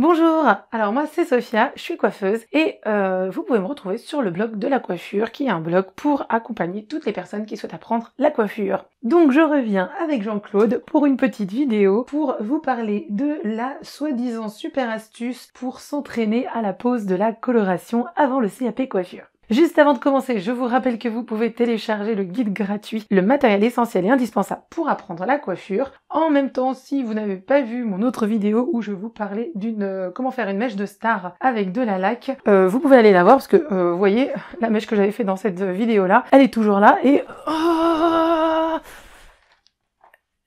Bonjour, alors moi c'est Sophia, je suis coiffeuse et euh, vous pouvez me retrouver sur le blog de la coiffure qui est un blog pour accompagner toutes les personnes qui souhaitent apprendre la coiffure. Donc je reviens avec Jean-Claude pour une petite vidéo pour vous parler de la soi-disant super astuce pour s'entraîner à la pose de la coloration avant le CAP coiffure. Juste avant de commencer, je vous rappelle que vous pouvez télécharger le guide gratuit, le matériel essentiel et indispensable pour apprendre la coiffure. En même temps, si vous n'avez pas vu mon autre vidéo où je vous parlais d'une euh, comment faire une mèche de star avec de la laque, euh, vous pouvez aller la voir parce que euh, vous voyez la mèche que j'avais fait dans cette vidéo là, elle est toujours là et oh,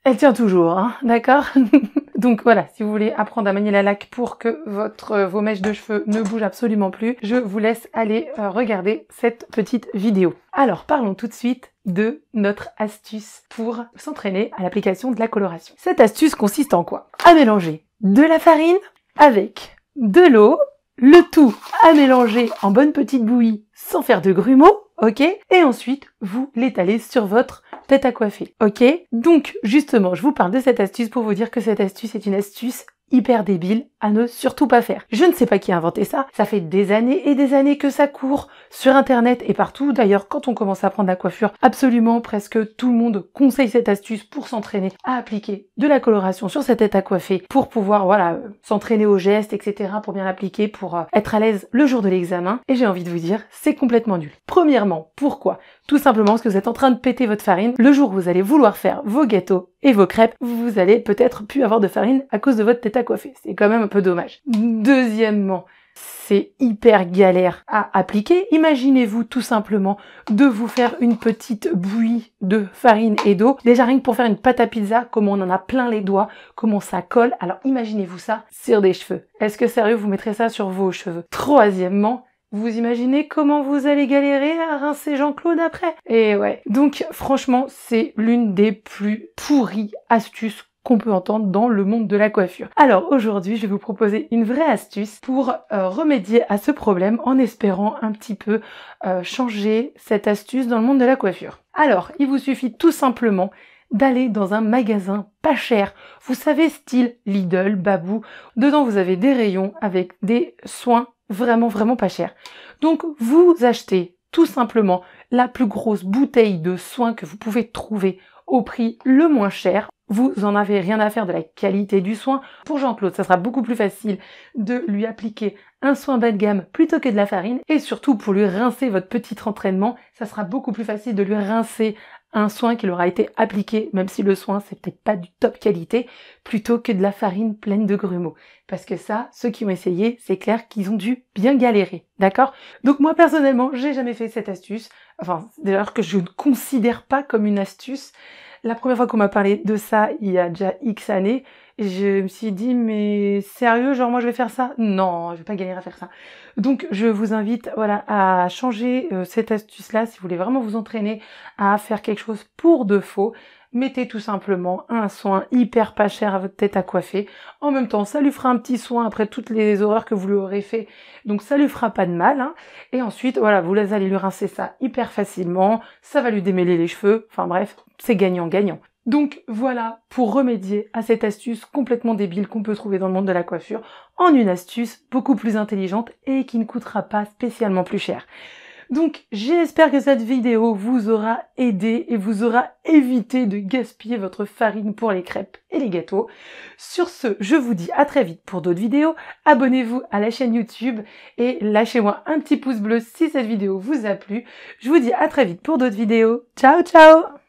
elle tient toujours, hein, d'accord Donc voilà, si vous voulez apprendre à manier la laque pour que votre, euh, vos mèches de cheveux ne bougent absolument plus, je vous laisse aller euh, regarder cette petite vidéo. Alors parlons tout de suite de notre astuce pour s'entraîner à l'application de la coloration. Cette astuce consiste en quoi À mélanger de la farine avec de l'eau, le tout à mélanger en bonne petite bouillie sans faire de grumeaux, ok Et ensuite, vous l'étalez sur votre à coiffer. Ok Donc justement, je vous parle de cette astuce pour vous dire que cette astuce est une astuce hyper débile à ne surtout pas faire. Je ne sais pas qui a inventé ça, ça fait des années et des années que ça court sur internet et partout. D'ailleurs, quand on commence à prendre la coiffure, absolument presque tout le monde conseille cette astuce pour s'entraîner à appliquer de la coloration sur sa tête à coiffer pour pouvoir voilà, euh, s'entraîner au geste, etc., pour bien l'appliquer, pour euh, être à l'aise le jour de l'examen. Et j'ai envie de vous dire, c'est complètement nul. Premièrement, pourquoi Tout simplement parce que vous êtes en train de péter votre farine le jour où vous allez vouloir faire vos gâteaux et vos crêpes, vous allez peut-être plus avoir de farine à cause de votre tête à coiffer. C'est quand même un peu dommage. Deuxièmement, c'est hyper galère à appliquer. Imaginez-vous tout simplement de vous faire une petite bouillie de farine et d'eau. Déjà rien que pour faire une pâte à pizza, comment on en a plein les doigts, comment ça colle. Alors imaginez-vous ça sur des cheveux. Est-ce que sérieux vous mettrez ça sur vos cheveux Troisièmement, vous imaginez comment vous allez galérer à rincer Jean-Claude après Et eh ouais. Donc franchement, c'est l'une des plus pourries astuces qu'on peut entendre dans le monde de la coiffure. Alors aujourd'hui, je vais vous proposer une vraie astuce pour euh, remédier à ce problème en espérant un petit peu euh, changer cette astuce dans le monde de la coiffure. Alors, il vous suffit tout simplement d'aller dans un magasin pas cher. Vous savez, style Lidl, Babou. Dedans, vous avez des rayons avec des soins vraiment, vraiment pas cher. Donc, vous achetez tout simplement la plus grosse bouteille de soins que vous pouvez trouver au prix le moins cher. Vous en avez rien à faire de la qualité du soin. Pour Jean-Claude, ça sera beaucoup plus facile de lui appliquer un soin bas de gamme plutôt que de la farine. Et surtout, pour lui rincer votre petit entraînement, ça sera beaucoup plus facile de lui rincer un soin qui leur a été appliqué, même si le soin c'est peut-être pas du top qualité, plutôt que de la farine pleine de grumeaux. Parce que ça, ceux qui ont essayé, c'est clair qu'ils ont dû bien galérer, d'accord Donc moi personnellement, j'ai jamais fait cette astuce, enfin d'ailleurs que je ne considère pas comme une astuce. La première fois qu'on m'a parlé de ça, il y a déjà X années, je me suis dit mais sérieux genre moi je vais faire ça non je vais pas gagner à faire ça donc je vous invite voilà à changer euh, cette astuce là si vous voulez vraiment vous entraîner à faire quelque chose pour de faux mettez tout simplement un soin hyper pas cher à votre tête à coiffer en même temps ça lui fera un petit soin après toutes les horreurs que vous lui aurez fait donc ça lui fera pas de mal hein. et ensuite voilà vous allez lui rincer ça hyper facilement ça va lui démêler les cheveux enfin bref c'est gagnant gagnant donc voilà pour remédier à cette astuce complètement débile qu'on peut trouver dans le monde de la coiffure en une astuce beaucoup plus intelligente et qui ne coûtera pas spécialement plus cher. Donc j'espère que cette vidéo vous aura aidé et vous aura évité de gaspiller votre farine pour les crêpes et les gâteaux. Sur ce, je vous dis à très vite pour d'autres vidéos. Abonnez-vous à la chaîne YouTube et lâchez-moi un petit pouce bleu si cette vidéo vous a plu. Je vous dis à très vite pour d'autres vidéos. Ciao ciao